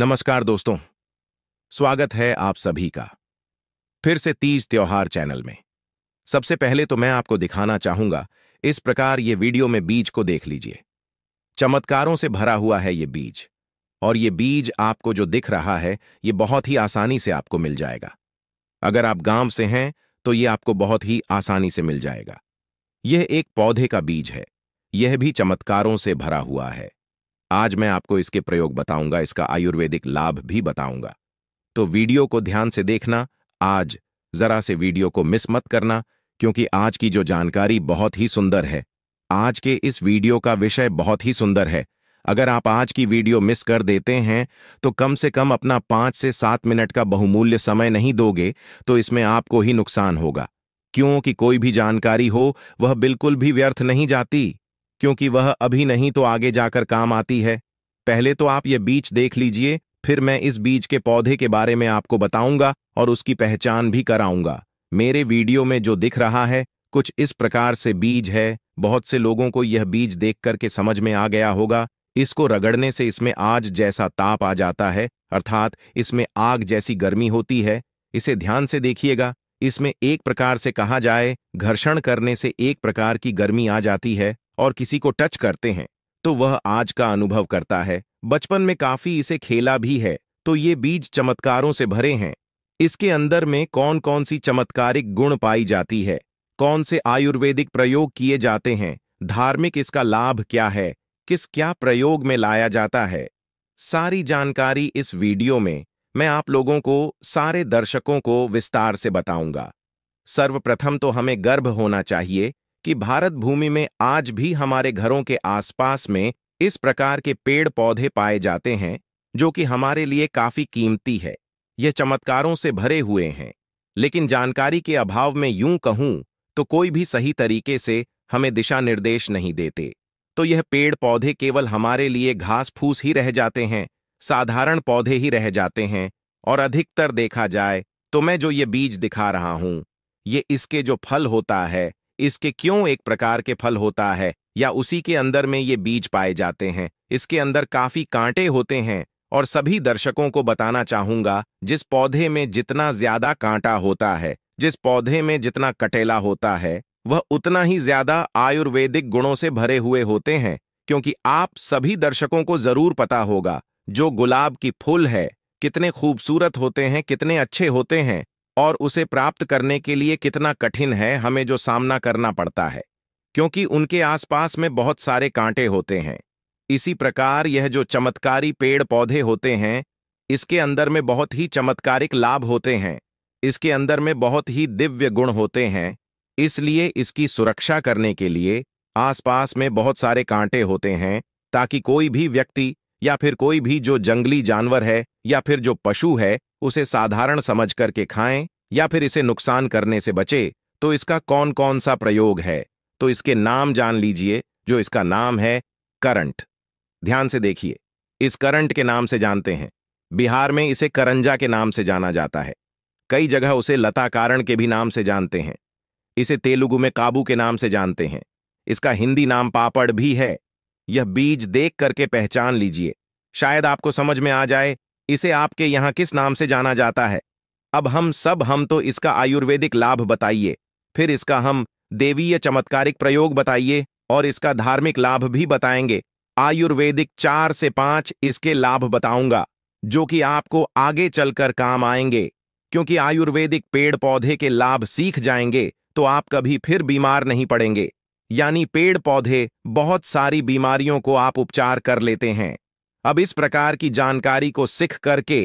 नमस्कार दोस्तों स्वागत है आप सभी का फिर से तीज त्योहार चैनल में सबसे पहले तो मैं आपको दिखाना चाहूंगा इस प्रकार ये वीडियो में बीज को देख लीजिए चमत्कारों से भरा हुआ है ये बीज और ये बीज आपको जो दिख रहा है ये बहुत ही आसानी से आपको मिल जाएगा अगर आप गांव से हैं तो ये आपको बहुत ही आसानी से मिल जाएगा यह एक पौधे का बीज है यह भी चमत्कारों से भरा हुआ है आज मैं आपको इसके प्रयोग बताऊंगा इसका आयुर्वेदिक लाभ भी बताऊंगा तो वीडियो को ध्यान से देखना आज जरा से वीडियो को मिस मत करना क्योंकि आज की जो जानकारी बहुत ही सुंदर है आज के इस वीडियो का विषय बहुत ही सुंदर है अगर आप आज की वीडियो मिस कर देते हैं तो कम से कम अपना पांच से सात मिनट का बहुमूल्य समय नहीं दोगे तो इसमें आपको ही नुकसान होगा क्योंकि कोई भी जानकारी हो वह बिल्कुल भी व्यर्थ नहीं जाती क्योंकि वह अभी नहीं तो आगे जाकर काम आती है पहले तो आप ये बीज देख लीजिए फिर मैं इस बीज के पौधे के बारे में आपको बताऊंगा और उसकी पहचान भी कराऊंगा मेरे वीडियो में जो दिख रहा है कुछ इस प्रकार से बीज है बहुत से लोगों को यह बीज देख करके समझ में आ गया होगा इसको रगड़ने से इसमें आज जैसा ताप आ जाता है अर्थात इसमें आग जैसी गर्मी होती है इसे ध्यान से देखिएगा इसमें एक प्रकार से कहा जाए घर्षण करने से एक प्रकार की गर्मी आ जाती है और किसी को टच करते हैं तो वह आज का अनुभव करता है बचपन में काफी इसे खेला भी है तो ये बीज चमत्कारों से भरे हैं इसके अंदर में कौन कौन सी चमत्कारिक गुण पाई जाती है कौन से आयुर्वेदिक प्रयोग किए जाते हैं धार्मिक इसका लाभ क्या है किस क्या प्रयोग में लाया जाता है सारी जानकारी इस वीडियो में मैं आप लोगों को सारे दर्शकों को विस्तार से बताऊंगा सर्वप्रथम तो हमें गर्भ होना चाहिए कि भारत भूमि में आज भी हमारे घरों के आसपास में इस प्रकार के पेड़ पौधे पाए जाते हैं जो कि हमारे लिए काफी कीमती है यह चमत्कारों से भरे हुए हैं लेकिन जानकारी के अभाव में यूं कहूं तो कोई भी सही तरीके से हमें दिशा निर्देश नहीं देते तो यह पेड़ पौधे केवल हमारे लिए घास फूस ही रह जाते हैं साधारण पौधे ही रह जाते हैं और अधिकतर देखा जाए तो मैं जो ये बीज दिखा रहा हूं ये इसके जो फल होता है इसके क्यों एक प्रकार के फल होता है या उसी के अंदर में ये बीज पाए जाते हैं इसके अंदर काफी कांटे होते हैं और सभी दर्शकों को बताना चाहूंगा जिस पौधे में जितना ज्यादा कांटा होता है जिस पौधे में जितना कटेला होता है वह उतना ही ज्यादा आयुर्वेदिक गुणों से भरे हुए होते हैं क्योंकि आप सभी दर्शकों को जरूर पता होगा जो गुलाब की फूल है कितने खूबसूरत होते हैं कितने अच्छे होते हैं और उसे प्राप्त करने के लिए कितना कठिन है हमें जो सामना करना पड़ता है क्योंकि उनके आसपास में बहुत सारे कांटे होते हैं इसी प्रकार यह जो चमत्कारी पेड़ पौधे होते हैं इसके अंदर में बहुत ही चमत्कारिक लाभ होते हैं इसके अंदर में बहुत ही दिव्य गुण होते हैं इसलिए इसकी सुरक्षा करने के लिए आसपास में बहुत सारे कांटे होते हैं ताकि कोई भी व्यक्ति या फिर कोई भी जो जंगली जानवर है या फिर जो पशु है उसे साधारण समझ करके खाएं या फिर इसे नुकसान करने से बचे तो इसका कौन कौन सा प्रयोग है तो इसके नाम जान लीजिए जो इसका नाम है करंट ध्यान से देखिए इस करंट के नाम से जानते हैं बिहार में इसे करंजा के नाम से जाना जाता है कई जगह उसे लताकारण के भी नाम से जानते हैं इसे तेलुगु में काबू के नाम से जानते हैं इसका हिंदी नाम पापड़ भी है यह बीज देख करके पहचान लीजिए शायद आपको समझ में आ जाए इसे आपके यहाँ किस नाम से जाना जाता है अब हम सब हम तो इसका आयुर्वेदिक लाभ बताइए फिर इसका हम देवीय चमत्कारिक प्रयोग बताइए और इसका धार्मिक लाभ भी बताएंगे आयुर्वेदिक चार से पांच इसके लाभ बताऊंगा जो कि आपको आगे चलकर काम आएंगे क्योंकि आयुर्वेदिक पेड़ पौधे के लाभ सीख जाएंगे तो आप कभी फिर बीमार नहीं पड़ेंगे यानी पेड़ पौधे बहुत सारी बीमारियों को आप उपचार कर लेते हैं अब इस प्रकार की जानकारी को सीख करके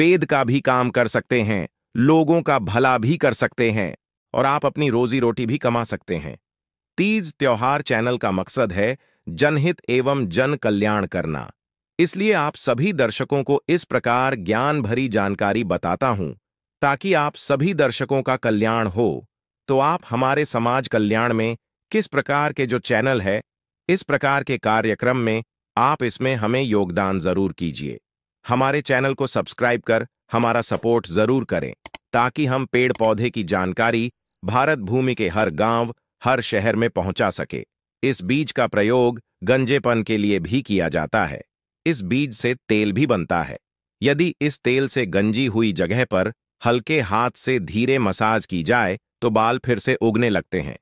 वेद का भी काम कर सकते हैं लोगों का भला भी कर सकते हैं और आप अपनी रोजी रोटी भी कमा सकते हैं तीज त्योहार चैनल का मकसद है जनहित एवं जन कल्याण करना इसलिए आप सभी दर्शकों को इस प्रकार ज्ञान भरी जानकारी बताता हूं ताकि आप सभी दर्शकों का कल्याण हो तो आप हमारे समाज कल्याण में किस प्रकार के जो चैनल है इस प्रकार के कार्यक्रम में आप इसमें हमें योगदान जरूर कीजिए हमारे चैनल को सब्सक्राइब कर हमारा सपोर्ट जरूर करें ताकि हम पेड़ पौधे की जानकारी भारत भूमि के हर गांव, हर शहर में पहुंचा सके इस बीज का प्रयोग गंजेपन के लिए भी किया जाता है इस बीज से तेल भी बनता है यदि इस तेल से गंजी हुई जगह पर हल्के हाथ से धीरे मसाज की जाए तो बाल फिर से उगने लगते हैं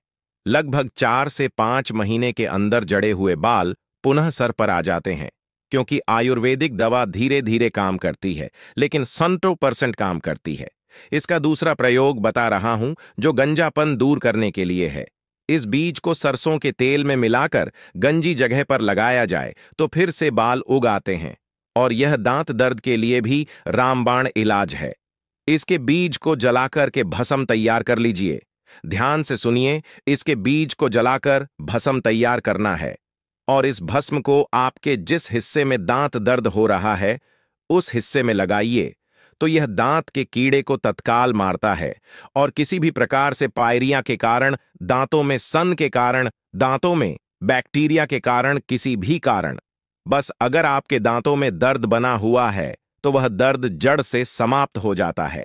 लगभग चार से पांच महीने के अंदर जड़े हुए बाल पुनः सर पर आ जाते हैं क्योंकि आयुर्वेदिक दवा धीरे धीरे काम करती है लेकिन सन्टो परसेंट काम करती है इसका दूसरा प्रयोग बता रहा हूं जो गंजापन दूर करने के लिए है इस बीज को सरसों के तेल में मिलाकर गंजी जगह पर लगाया जाए तो फिर से बाल उग आते हैं और यह दांत दर्द के लिए भी रामबाण इलाज है इसके बीज को जलाकर के भसम तैयार कर लीजिए ध्यान से सुनिए इसके बीज को जलाकर भसम तैयार करना है और इस भस्म को आपके जिस हिस्से में दांत दर्द हो रहा है उस हिस्से में लगाइए तो यह दांत के कीड़े को तत्काल मारता है और किसी भी प्रकार से पायरिया के कारण दांतों में सन के कारण दांतों में बैक्टीरिया के कारण किसी भी कारण बस अगर आपके दांतों में दर्द बना हुआ है तो वह दर्द जड़ से समाप्त हो जाता है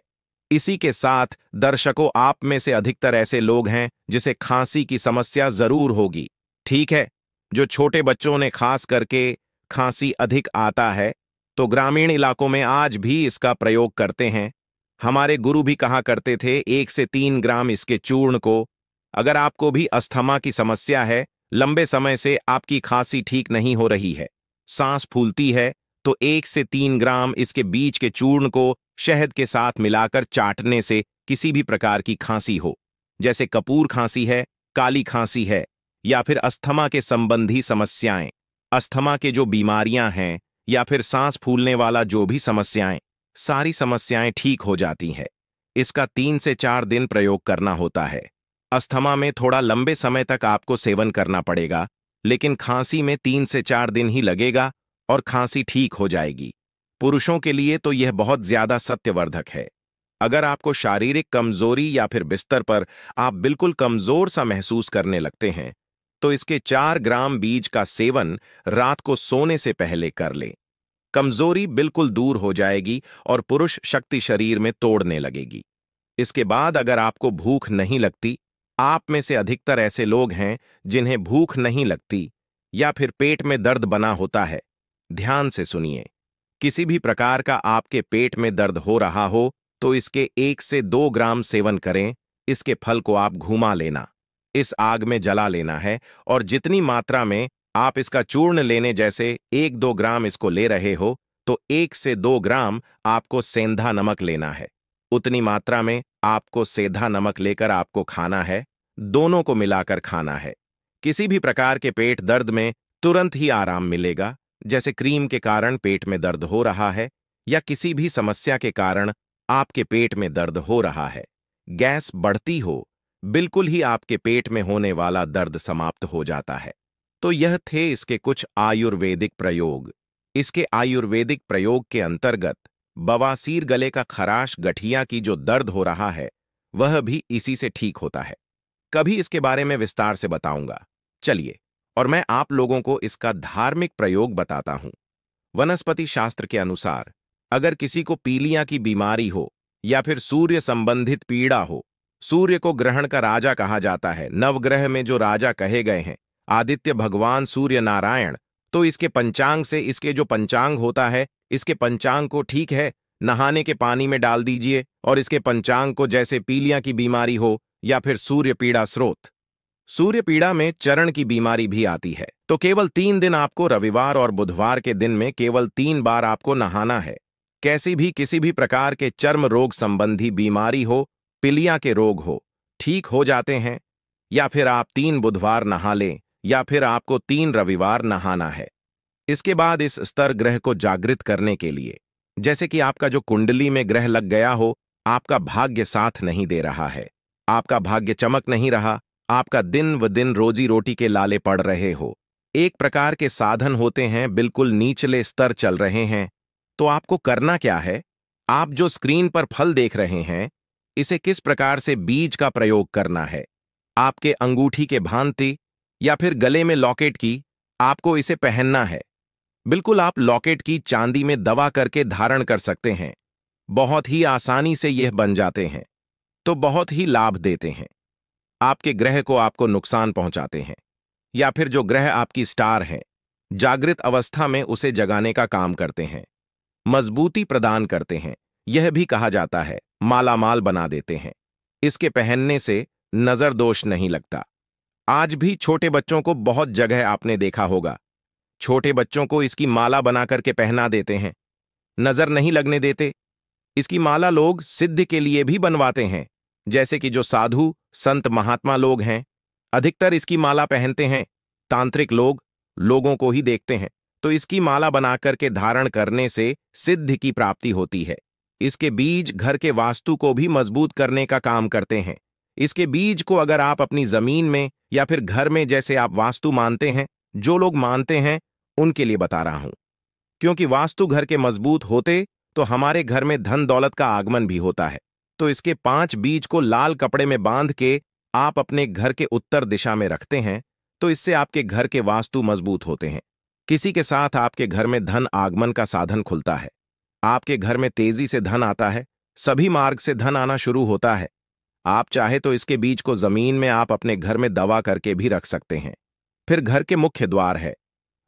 इसी के साथ दर्शकों आप में से अधिकतर ऐसे लोग हैं जिसे खांसी की समस्या जरूर होगी ठीक है जो छोटे बच्चों ने खास करके खांसी अधिक आता है तो ग्रामीण इलाकों में आज भी इसका प्रयोग करते हैं हमारे गुरु भी कहा करते थे एक से तीन ग्राम इसके चूर्ण को अगर आपको भी अस्थमा की समस्या है लंबे समय से आपकी खांसी ठीक नहीं हो रही है सांस फूलती है तो एक से तीन ग्राम इसके बीज के चूर्ण को शहद के साथ मिलाकर चाटने से किसी भी प्रकार की खांसी हो जैसे कपूर खांसी है काली खांसी है या फिर अस्थमा के संबंधी समस्याएं अस्थमा के जो बीमारियां हैं या फिर सांस फूलने वाला जो भी समस्याएं सारी समस्याएं ठीक हो जाती हैं इसका तीन से चार दिन प्रयोग करना होता है अस्थमा में थोड़ा लंबे समय तक आपको सेवन करना पड़ेगा लेकिन खांसी में तीन से चार दिन ही लगेगा और खांसी ठीक हो जाएगी पुरुषों के लिए तो यह बहुत ज्यादा सत्यवर्धक है अगर आपको शारीरिक कमजोरी या फिर बिस्तर पर आप बिल्कुल कमजोर सा महसूस करने लगते हैं तो इसके चार ग्राम बीज का सेवन रात को सोने से पहले कर ले कमजोरी बिल्कुल दूर हो जाएगी और पुरुष शक्ति शरीर में तोड़ने लगेगी इसके बाद अगर आपको भूख नहीं लगती आप में से अधिकतर ऐसे लोग हैं जिन्हें भूख नहीं लगती या फिर पेट में दर्द बना होता है ध्यान से सुनिए किसी भी प्रकार का आपके पेट में दर्द हो रहा हो तो इसके एक से दो ग्राम सेवन करें इसके फल को आप घुमा लेना इस आग में जला लेना है और जितनी मात्रा में आप इसका चूर्ण लेने जैसे एक दो ग्राम इसको ले रहे हो तो एक से दो ग्राम आपको सेंधा नमक लेना है उतनी मात्रा में आपको सेंधा नमक लेकर आपको खाना है दोनों को मिलाकर खाना है किसी भी प्रकार के पेट दर्द में तुरंत ही आराम मिलेगा जैसे क्रीम के कारण पेट में दर्द हो रहा है या किसी भी समस्या के कारण आपके पेट में दर्द हो रहा है गैस बढ़ती हो बिल्कुल ही आपके पेट में होने वाला दर्द समाप्त हो जाता है तो यह थे इसके कुछ आयुर्वेदिक प्रयोग इसके आयुर्वेदिक प्रयोग के अंतर्गत बवासीर गले का खराश गठिया की जो दर्द हो रहा है वह भी इसी से ठीक होता है कभी इसके बारे में विस्तार से बताऊंगा चलिए और मैं आप लोगों को इसका धार्मिक प्रयोग बताता हूं वनस्पति शास्त्र के अनुसार अगर किसी को पीलिया की बीमारी हो या फिर सूर्य संबंधित पीड़ा हो सूर्य को ग्रहण का राजा कहा जाता है नवग्रह में जो राजा कहे गए हैं आदित्य भगवान सूर्य नारायण तो इसके पंचांग से इसके जो पंचांग होता है इसके पंचांग को ठीक है नहाने के पानी में डाल दीजिए और इसके पंचांग को जैसे पीलियां की बीमारी हो या फिर सूर्य पीड़ा स्रोत सूर्य पीड़ा में चरण की बीमारी भी आती है तो केवल तीन दिन आपको रविवार और बुधवार के दिन में केवल तीन बार आपको नहाना है कैसी भी किसी भी प्रकार के चर्म रोग संबंधी बीमारी हो पिलिया के रोग हो ठीक हो जाते हैं या फिर आप तीन बुधवार नहा लें या फिर आपको तीन रविवार नहाना है इसके बाद इस स्तर ग्रह को जागृत करने के लिए जैसे कि आपका जो कुंडली में ग्रह लग गया हो आपका भाग्य साथ नहीं दे रहा है आपका भाग्य चमक नहीं रहा आपका दिन व दिन रोजी रोटी के लाले पड़ रहे हो एक प्रकार के साधन होते हैं बिल्कुल नीचले स्तर चल रहे हैं तो आपको करना क्या है आप जो स्क्रीन पर फल देख रहे हैं इसे किस प्रकार से बीज का प्रयोग करना है आपके अंगूठी के भांति या फिर गले में लॉकेट की आपको इसे पहनना है बिल्कुल आप लॉकेट की चांदी में दवा करके धारण कर सकते हैं बहुत ही आसानी से यह बन जाते हैं तो बहुत ही लाभ देते हैं आपके ग्रह को आपको नुकसान पहुंचाते हैं या फिर जो ग्रह आपकी स्टार हैं जागृत अवस्था में उसे जगाने का काम करते हैं मजबूती प्रदान करते हैं यह भी कहा जाता है मालामाल बना देते हैं इसके पहनने से नज़र दोष नहीं लगता आज भी छोटे बच्चों को बहुत जगह आपने देखा होगा छोटे बच्चों को इसकी माला बना करके पहना देते हैं नज़र नहीं लगने देते इसकी माला लोग सिद्ध के लिए भी बनवाते हैं जैसे कि जो साधु संत महात्मा लोग हैं अधिकतर इसकी माला पहनते हैं तांत्रिक लोग लोगों को ही देखते हैं तो इसकी माला बना करके धारण करने से सिद्ध की प्राप्ति होती है इसके बीज घर के वास्तु को भी मजबूत करने का काम करते हैं इसके बीज को अगर आप अपनी जमीन में या फिर घर में जैसे आप वास्तु मानते हैं जो लोग मानते हैं उनके लिए बता रहा हूं क्योंकि वास्तु घर के मजबूत होते तो हमारे घर में धन दौलत का आगमन भी होता है तो इसके पांच बीज को लाल कपड़े में बांध के आप अपने घर के उत्तर दिशा में रखते हैं तो इससे आपके घर के वास्तु मजबूत होते हैं किसी के साथ आपके घर में धन आगमन का साधन खुलता है आपके घर में तेजी से धन आता है सभी मार्ग से धन आना शुरू होता है आप चाहे तो इसके बीज को जमीन में आप अपने घर में दवा करके भी रख सकते हैं फिर घर के मुख्य द्वार है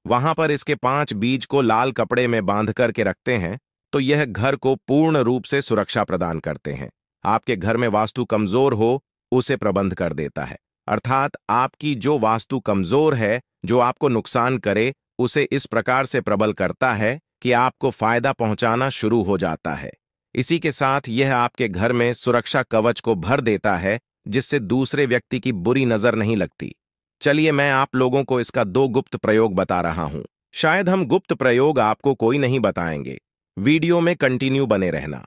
वहां पर इसके पांच बीज को लाल कपड़े में बांध करके रखते हैं तो यह घर को पूर्ण रूप से सुरक्षा प्रदान करते हैं आपके घर में वास्तु कमजोर हो उसे प्रबंध कर देता है अर्थात आपकी जो वास्तु कमजोर है जो आपको नुकसान करे उसे इस प्रकार से प्रबल करता है कि आपको फायदा पहुंचाना शुरू हो जाता है इसी के साथ यह आपके घर में सुरक्षा कवच को भर देता है जिससे दूसरे व्यक्ति की बुरी नजर नहीं लगती चलिए मैं आप लोगों को इसका दो गुप्त प्रयोग बता रहा हूं शायद हम गुप्त प्रयोग आपको कोई नहीं बताएंगे वीडियो में कंटिन्यू बने रहना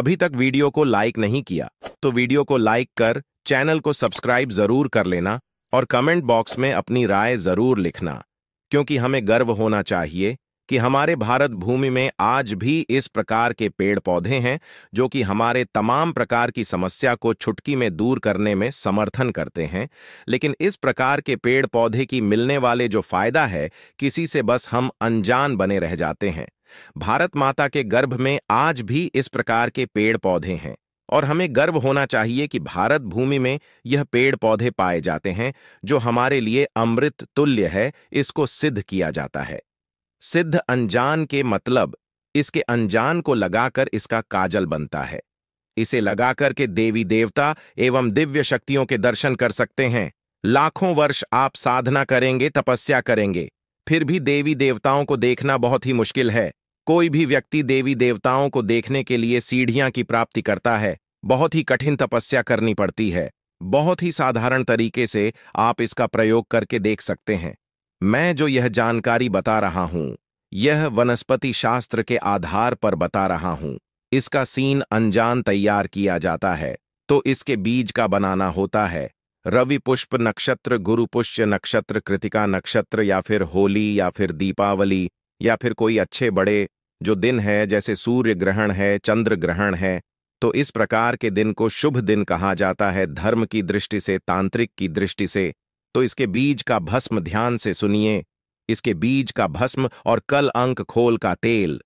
अभी तक वीडियो को लाइक नहीं किया तो वीडियो को लाइक कर चैनल को सब्सक्राइब जरूर कर लेना और कमेंट बॉक्स में अपनी राय जरूर लिखना क्योंकि हमें गर्व होना चाहिए कि हमारे भारत भूमि में आज भी इस प्रकार के पेड़ पौधे हैं जो कि हमारे तमाम प्रकार की समस्या को छुटकी में दूर करने में समर्थन करते हैं लेकिन इस प्रकार के पेड़ पौधे की मिलने वाले जो फायदा है किसी से बस हम अनजान बने रह जाते हैं भारत माता के गर्भ में आज भी इस प्रकार के पेड़ पौधे हैं और हमें गर्व होना चाहिए कि भारत भूमि में यह पेड़ पौधे पाए जाते हैं जो हमारे लिए अमृत तुल्य है इसको सिद्ध किया जाता है सिद्ध अनजान के मतलब इसके अनजान को लगाकर इसका काजल बनता है इसे लगाकर के देवी देवता एवं दिव्य शक्तियों के दर्शन कर सकते हैं लाखों वर्ष आप साधना करेंगे तपस्या करेंगे फिर भी देवी देवताओं को देखना बहुत ही मुश्किल है कोई भी व्यक्ति देवी देवताओं को देखने के लिए सीढ़ियां की प्राप्ति करता है बहुत ही कठिन तपस्या करनी पड़ती है बहुत ही साधारण तरीके से आप इसका प्रयोग करके देख सकते हैं मैं जो यह जानकारी बता रहा हूं यह वनस्पति शास्त्र के आधार पर बता रहा हूं इसका सीन अनजान तैयार किया जाता है तो इसके बीज का बनाना होता है रवि पुष्प नक्षत्र गुरु पुष्य नक्षत्र कृतिका नक्षत्र या फिर होली या फिर दीपावली या फिर कोई अच्छे बड़े जो दिन है जैसे सूर्य ग्रहण है चंद्र ग्रहण है तो इस प्रकार के दिन को शुभ दिन कहा जाता है धर्म की दृष्टि से तांत्रिक की दृष्टि से तो इसके बीज का भस्म ध्यान से सुनिए इसके बीज का भस्म और कल अंक खोल का तेल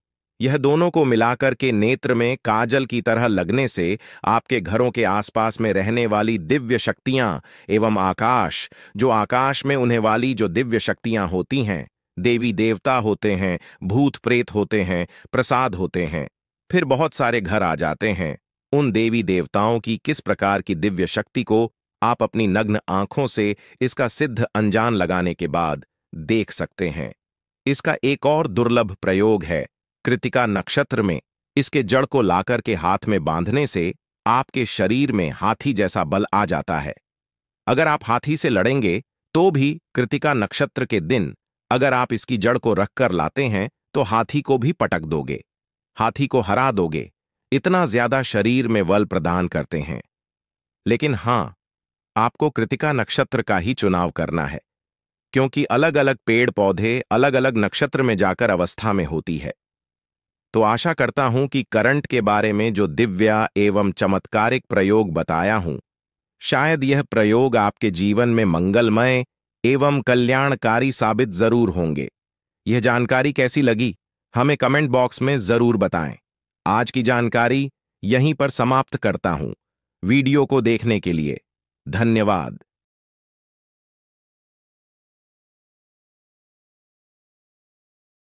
यह दोनों को मिलाकर के नेत्र में काजल की तरह लगने से आपके घरों के आसपास में रहने वाली दिव्य शक्तियां एवं आकाश जो आकाश में उन्हें वाली जो दिव्य शक्तियां होती हैं देवी देवता होते हैं भूत प्रेत होते हैं प्रसाद होते हैं फिर बहुत सारे घर आ जाते हैं उन देवी देवताओं की किस प्रकार की दिव्य शक्ति को आप अपनी नग्न आंखों से इसका सिद्ध अनजान लगाने के बाद देख सकते हैं इसका एक और दुर्लभ प्रयोग है कृतिका नक्षत्र में इसके जड़ को लाकर के हाथ में बांधने से आपके शरीर में हाथी जैसा बल आ जाता है अगर आप हाथी से लड़ेंगे तो भी कृतिका नक्षत्र के दिन अगर आप इसकी जड़ को रखकर लाते हैं तो हाथी को भी पटक दोगे हाथी को हरा दोगे इतना ज्यादा शरीर में बल प्रदान करते हैं लेकिन हां आपको कृतिका नक्षत्र का ही चुनाव करना है क्योंकि अलग अलग पेड़ पौधे अलग अलग नक्षत्र में जाकर अवस्था में होती है तो आशा करता हूं कि करंट के बारे में जो दिव्या एवं चमत्कारिक प्रयोग बताया हूं शायद यह प्रयोग आपके जीवन में मंगलमय एवं कल्याणकारी साबित जरूर होंगे यह जानकारी कैसी लगी हमें कमेंट बॉक्स में जरूर बताएं आज की जानकारी यहीं पर समाप्त करता हूं वीडियो को देखने के लिए धन्यवाद